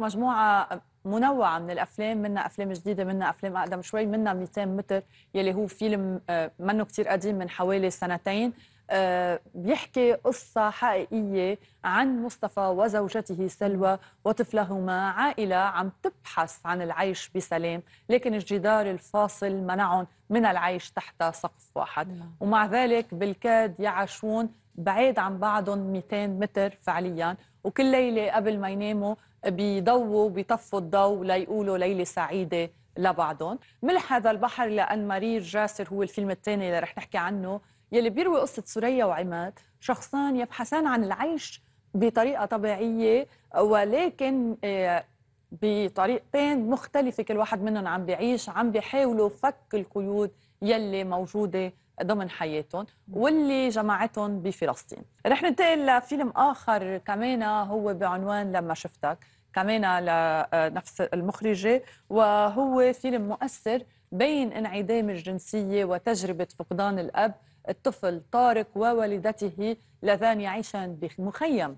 مجموعه منوعه من الافلام منا افلام جديده منا افلام اقدم شوي منا 200 متر يلي هو فيلم آه، منه كتير قديم من حوالي سنتين آه، بيحكي قصة حقيقية عن مصطفى وزوجته سلوى وطفلهما عائلة عم تبحث عن العيش بسلام لكن الجدار الفاصل منعهم من العيش تحت سقف واحد نعم. ومع ذلك بالكاد يعيشون بعيد عن بعضهم 200 متر فعليا وكل ليلة قبل ما يناموا بيضووا بيطفوا الضوء ليقولوا ليلة سعيدة لبعضهم ملح هذا البحر لأن مارير جاسر هو الفيلم الثاني اللي رح نحكي عنه يلي بيروي قصه سوريا وعماد شخصان يبحثان عن العيش بطريقه طبيعيه ولكن آه، بطريقتين مختلفه كل واحد منهم عم بيعيش عم بيحاولوا فك القيود يلي موجوده ضمن حياتهم واللي جمعتهم بفلسطين رح ننتقل لفيلم اخر كمان آه، هو بعنوان لما شفتك كمان آه، لنفس المخرجة وهو فيلم مؤثر بين انعدام الجنسية وتجربة فقدان الأب الطفل طارق ووالدته اللذان يعيشان بمخيم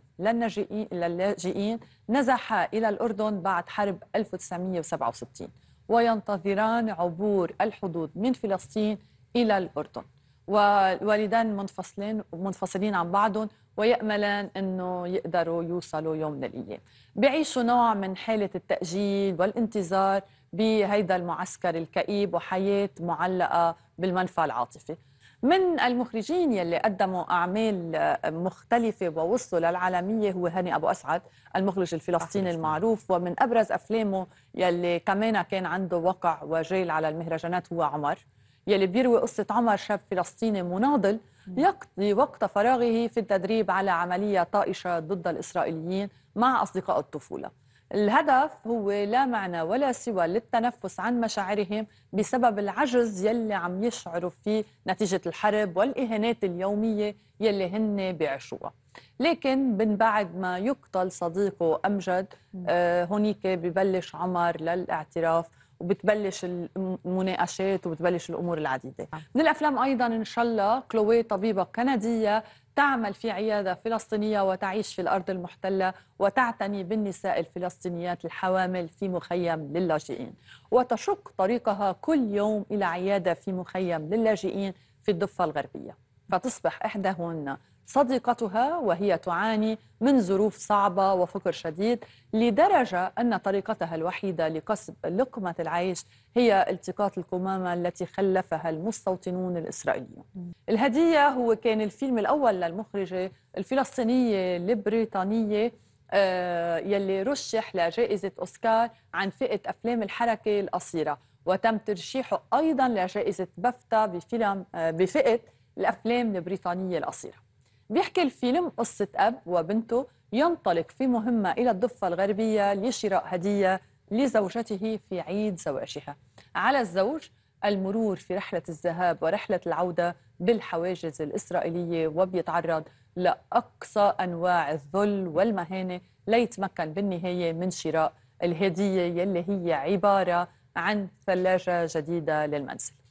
للاجئين نزحا إلى الأردن بعد حرب 1967 وينتظران عبور الحدود من فلسطين إلى الأردن والوالدان منفصلين منفصلين عن بعضهم ويأملان أنه يقدروا يوصلوا يوم من الأيام بيعيشوا نوع من حالة التأجيل والانتظار بهيدا المعسكر الكئيب وحياة معلقة بالمنفى العاطفي من المخرجين يلي قدموا أعمال مختلفة ووصلوا للعالمية هو هاني أبو أسعد المخرج الفلسطيني المعروف ومن أبرز أفلامه يلي كمان كان عنده وقع وجيل على المهرجانات هو عمر يلي بيروي قصة عمر شاب فلسطيني مناضل يقضي وقت فراغه في التدريب على عملية طائشة ضد الإسرائيليين مع أصدقاء الطفولة الهدف هو لا معنى ولا سوى للتنفس عن مشاعرهم بسبب العجز يلي عم يشعروا فيه نتيجة الحرب والإهانات اليومية يلي هن بيعيشوها لكن من بعد ما يقتل صديقه أمجد آه، هونيك ببلش عمر للاعتراف وبتبلش المناقشات وبتبلش الامور العديده نعم. من الافلام ايضا ان شاء الله كلوي طبيبه كنديه تعمل في عيادة فلسطينية وتعيش في الأرض المحتلة وتعتني بالنساء الفلسطينيات الحوامل في مخيم للاجئين وتشق طريقها كل يوم إلى عيادة في مخيم للاجئين في الضفة الغربية فتصبح إحداهن صديقتها وهي تعاني من ظروف صعبة وفقر شديد لدرجة أن طريقتها الوحيدة لكسب لقمة العيش هي التقاط القمامه التي خلفها المستوطنون الإسرائيليون الهدية هو كان الفيلم الأول للمخرجة الفلسطينية البريطانية آه، يلي رشح لجائزة أوسكار عن فئة أفلام الحركة القصيرة وتم ترشيحه أيضا لجائزة بفتا بفيلم آه، بفئة الأفلام البريطانية القصيرة بيحكي الفيلم قصة أب وبنته ينطلق في مهمة إلى الضفة الغربية لشراء هدية لزوجته في عيد زواجها على الزوج المرور في رحلة الذهاب ورحلة العودة بالحواجز الإسرائيلية وبيتعرض لأقصى أنواع الذل والمهانة ليتمكن بالنهاية من شراء الهدية يلي هي عبارة عن ثلاجة جديدة للمنزل